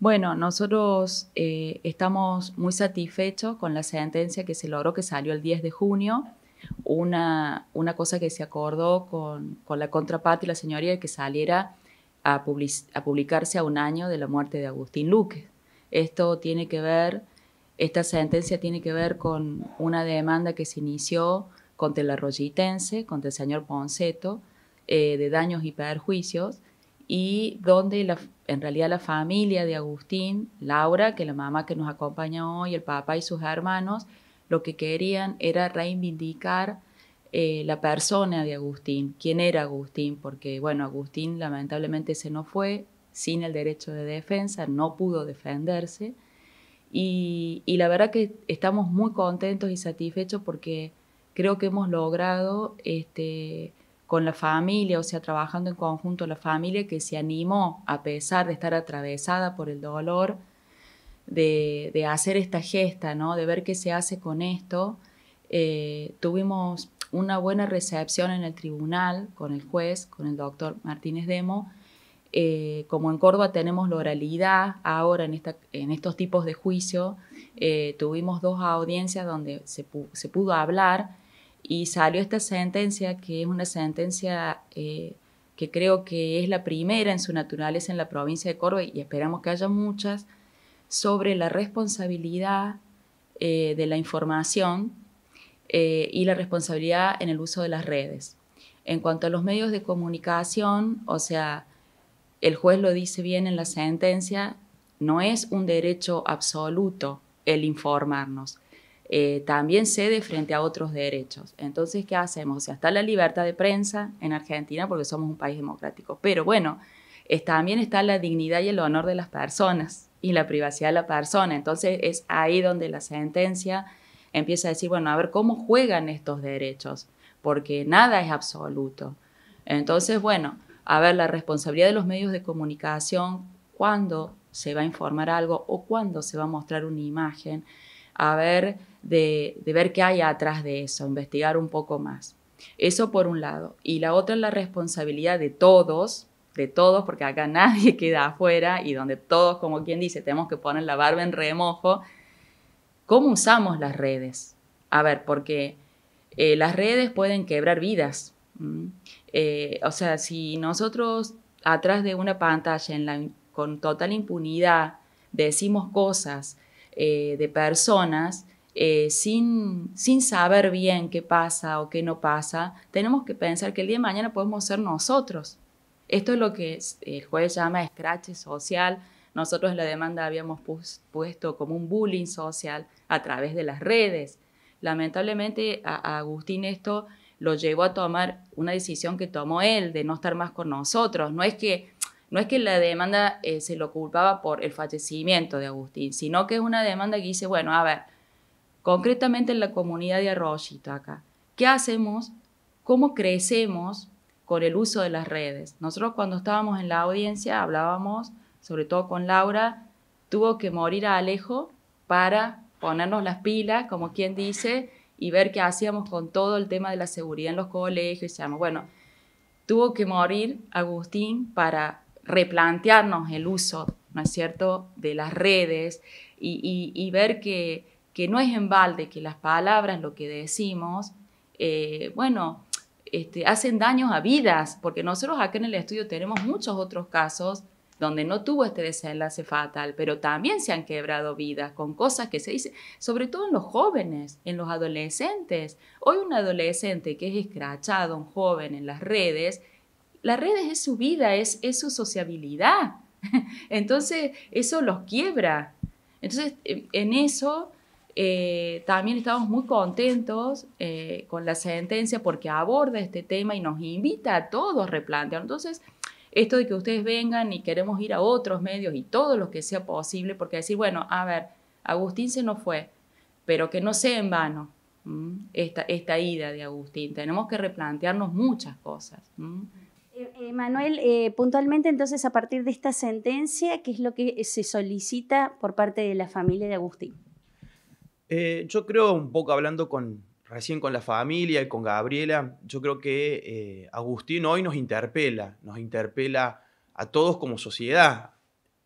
Bueno, nosotros eh, estamos muy satisfechos con la sentencia que se logró, que salió el 10 de junio. Una, cosa que se acordó con, la contraparte y la señoría que saliera a, publicarse a un año de la muerte de Agustín Luque. Esto tiene que ver, esta sentencia tiene que ver con una demanda que se inició contra el arroyitense, contra el señor Ponceto, eh, de daños y perjuicios, y donde en realidad la familia de Agustín, Laura, que es la mamá que nos acompaña hoy, el papá y sus hermanos, lo que querían era reivindicar eh, la persona de Agustín, quién era Agustín, porque bueno, Agustín lamentablemente se no fue sin el derecho de defensa, no pudo defenderse. Y, y, la verdad que estamos muy contentos y satisfechos porque creo que hemos logrado este, con la familia, o sea, trabajando en conjunto la familia que se animó, a pesar de estar atravesada por el dolor, de, hacer esta gesta, ¿no? de ver qué se hace con esto. Eh, tuvimos una buena recepción en el tribunal con el juez, con el doctor Martínez Demo. Eh, como en Córdoba tenemos la oralidad ahora en, esta, en estos tipos de juicio, eh, tuvimos dos audiencias donde se pudo hablar y salió esta sentencia, que es una sentencia eh, que creo que es la primera en su naturaleza en la provincia de Córdoba y esperamos que haya muchas, sobre la responsabilidad eh, de la información eh, y la responsabilidad en el uso de las redes. En cuanto a los medios de comunicación, o sea, el juez lo dice bien en la sentencia, no es un derecho absoluto el informarnos. Eh, también cede frente a otros derechos. Entonces, ¿qué hacemos? O sea, está la libertad de prensa en Argentina porque somos un país democrático, pero bueno, también está la dignidad y el honor de las personas y la privacidad de la persona. Entonces, es ahí donde la sentencia empieza a decir, bueno, a ver cómo juegan estos derechos, porque nada es absoluto. Entonces, bueno, a ver, la responsabilidad de los medios de comunicación, cuándo se va a informar algo o cuándo se va a mostrar una imagen, a ver de, ver qué hay atrás de eso, investigar un poco más. Eso por un lado. Y la otra es la responsabilidad de todos, de todos, porque acá nadie queda afuera y donde todos, como quien dice, tenemos que poner la barba en remojo. ¿Cómo usamos las redes? A ver, porque eh, las redes pueden quebrar vidas. Eh, o sea, si nosotros atrás de una pantalla con total impunidad decimos cosas eh, de personas, eh, sin, sin saber bien qué pasa o qué no pasa, tenemos que pensar que el día de mañana podemos ser nosotros. Esto es lo que el juez llama escrache social. Nosotros en la demanda habíamos puesto como un bullying social a través de las redes. Lamentablemente a, Agustín esto lo llevó a tomar una decisión que tomó él de no estar más con nosotros. No es que no es que la demanda eh, se lo culpaba por el fallecimiento de Agustín, sino que es una demanda que dice, bueno, a ver, concretamente en la comunidad de Arroyito acá. ¿Qué hacemos? ¿Cómo crecemos con el uso de las redes? Nosotros cuando estábamos en la audiencia hablábamos, sobre todo con Laura, tuvo que morir a Alejo para ponernos las pilas, como quien dice, y ver qué hacíamos con todo el tema de la seguridad en los colegios. bueno, tuvo que morir Agustín para replantearnos el uso, ¿no es cierto?, de las redes y ver que que no es en balde, que las palabras, lo que decimos, eh, bueno, este, hacen daños a vidas, porque nosotros acá en el estudio tenemos muchos otros casos donde no tuvo este desenlace fatal, pero también se han quebrado vidas con cosas que se dicen, sobre todo en los jóvenes, en los adolescentes. Hoy un adolescente que es escrachado, un joven en las redes, las redes es su vida, es, es su sociabilidad. Entonces, eso los quiebra. Entonces, en eso eh, también estamos muy contentos eh, con la sentencia porque aborda este tema y nos invita a todos a replantear. Entonces, esto de que ustedes vengan y queremos ir a otros medios y todo lo que sea posible, porque decir, bueno, a ver, Agustín se nos fue, pero que no sea en vano esta, esta ida de Agustín. Tenemos que replantearnos muchas cosas. Eh, Manuel, puntualmente entonces a partir de esta sentencia, ¿qué es lo que se solicita por parte de la familia de Agustín? Eh, yo creo, un poco hablando con recién con la familia y con Gabriela, yo creo que eh, Agustín hoy nos interpela, nos interpela a todos como sociedad.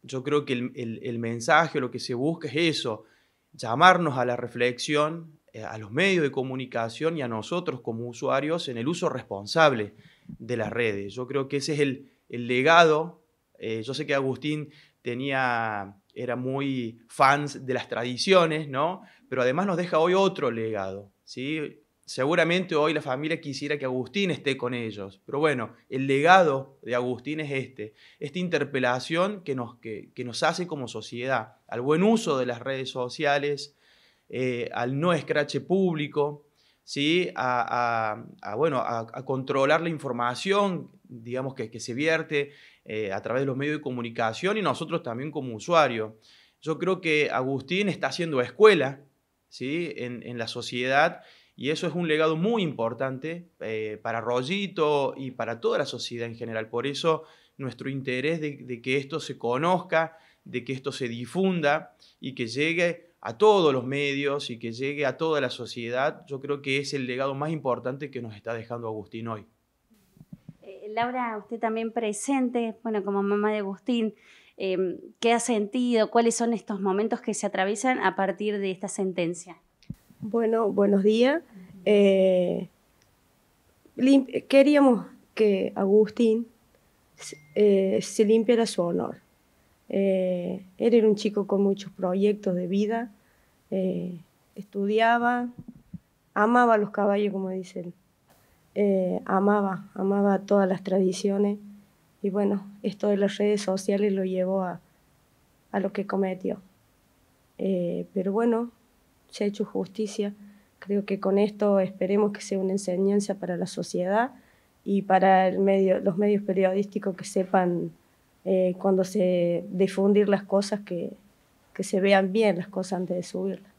Yo creo que el, el, mensaje, lo que se busca es eso, llamarnos a la reflexión, eh, a los medios de comunicación y a nosotros como usuarios en el uso responsable de las redes. Yo creo que ese es el, el legado. yo sé que Agustín tenía, era muy fans de las tradiciones, ¿no? pero además nos deja hoy otro legado. ¿sí? Seguramente hoy la familia quisiera que Agustín esté con ellos, pero bueno, el legado de Agustín es este, esta interpelación que nos, que, nos hace como sociedad, al buen uso de las redes sociales, eh, al no escrache público, ¿sí? A, bueno, a, controlar la información digamos que, que se vierte eh, a través de los medios de comunicación y nosotros también como usuario. Yo creo que Agustín está haciendo escuela ¿sí? en, la sociedad. Y eso es un legado muy importante eh, para Rollito y para toda la sociedad en general. Por eso nuestro interés de, que esto se conozca, de que esto se difunda y que llegue a todos los medios y que llegue a toda la sociedad, yo creo que es el legado más importante que nos está dejando Agustín hoy. Eh, Laura, usted también presente, bueno, como mamá de Agustín, Em, qué ha sentido, cuáles son estos momentos que se atraviesan a partir de esta sentencia. Bueno, buenos días. Eh, queríamos que Agustín eh, se limpiara su honor. él eh, era un chico con muchos proyectos de vida, estudiaba, amaba los caballos, como dicen amaba, amaba todas las tradiciones. Y bueno, esto de las redes sociales lo llevó a, a lo que cometió. Eh, pero bueno, se ha hecho justicia. Creo que con esto esperemos que sea una enseñanza para la sociedad y para los medios periodísticos que sepan eh, cuando se difundir las cosas, que, que se vean bien las cosas antes de subirlas.